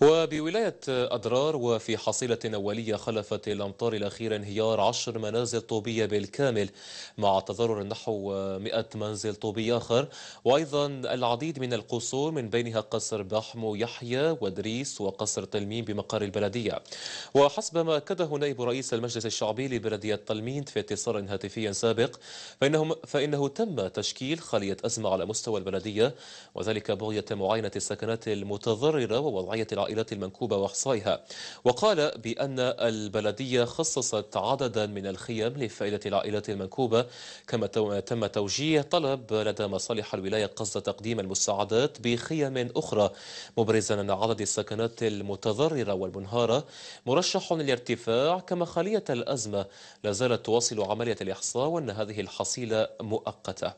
وبولاية أدرار وفي حصيلة أولية خلفت الأمطار الأخيرة انهيار عشر منازل طوبية بالكامل مع تضرر نحو 100 منزل طوبي آخر وأيضا العديد من القصور من بينها قصر بحمو يحيى ودريس وقصر تلميم بمقر البلدية وحسب ما أكده نائب رئيس المجلس الشعبي لبلدية تلميم في اتصال هاتفي سابق فإنه, فإنه تم تشكيل خلية أزمة على مستوى البلدية وذلك بغية معاينة السكنات المتضررة ووضعية العائلات المنكوبة وإحصائها وقال بأن البلدية خصصت عددا من الخيام لفائدة العائلات المنكوبة كما تم توجيه طلب لدى مصالح الولاية قصد تقديم المساعدات بخيم أخرى مبرزا أن عدد السكنات المتضررة والمنهارة مرشح للارتفاع كما خلية الأزمة لا زالت تواصل عملية الإحصاء وأن هذه الحصيلة مؤقتة